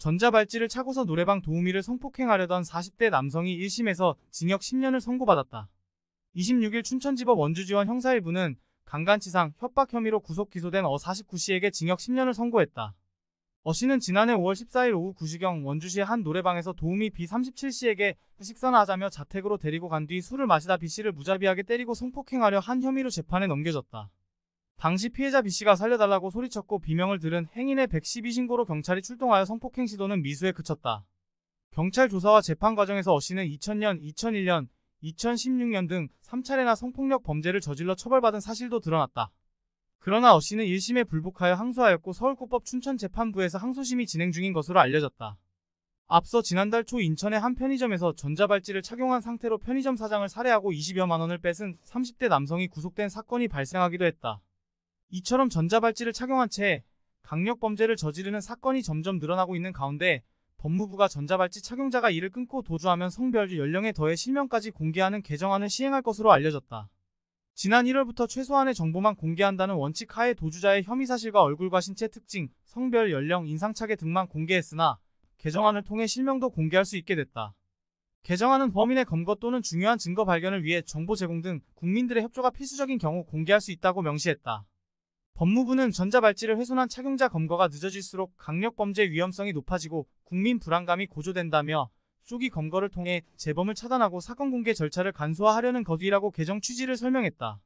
전자발찌를 차고서 노래방 도우미를 성폭행하려던 40대 남성이 1심에서 징역 10년을 선고받았다. 26일 춘천지법 원주지원 형사 1부는 강간치상, 협박 혐의로 구속 기소된 어 49씨에게 징역 10년을 선고했다. 어 씨는 지난해 5월 14일 오후 9시경 원주시 의한 노래방에서 도우미 B 37씨에게 식사나 하자며 자택으로 데리고 간 뒤 술을 마시다 B 씨를 무자비하게 때리고 성폭행하려 한 혐의로 재판에 넘겨졌다. 당시 피해자 B씨가 살려달라고 소리쳤고 비명을 들은 행인의 112신고로 경찰이 출동하여 성폭행 시도는 미수에 그쳤다. 경찰 조사와 재판 과정에서 어씨는 2000년, 2001년, 2016년 등 3차례나 성폭력 범죄를 저질러 처벌받은 사실도 드러났다. 그러나 어씨는 1심에 불복하여 항소하였고 서울고법 춘천재판부에서 항소심이 진행 중인 것으로 알려졌다. 앞서 지난달 초 인천의 한 편의점에서 전자발찌를 착용한 상태로 편의점 사장을 살해하고 20여만 원을 뺏은 30대 남성이 구속된 사건이 발생하기도 했다. 이처럼 전자발찌를 착용한 채 강력범죄를 저지르는 사건이 점점 늘어나고 있는 가운데 법무부가 전자발찌 착용자가 이를 끊고 도주하면 성별, 연령에 더해 실명까지 공개하는 개정안을 시행할 것으로 알려졌다. 지난 1월부터 최소한의 정보만 공개한다는 원칙 하에 도주자의 혐의 사실과 얼굴과 신체 특징, 성별, 연령, 인상착의 등만 공개했으나 개정안을 통해 실명도 공개할 수 있게 됐다. 개정안은 범인의 검거 또는 중요한 증거 발견을 위해 정보 제공 등 국민들의 협조가 필수적인 경우 공개할 수 있다고 명시했다. 법무부는 전자발찌를 훼손한 착용자 검거가 늦어질수록 강력범죄 위험성이 높아지고 국민 불안감이 고조된다며 쇼기 검거를 통해 재범을 차단하고 사건 공개 절차를 간소화하려는 거기라고 개정 취지를 설명했다.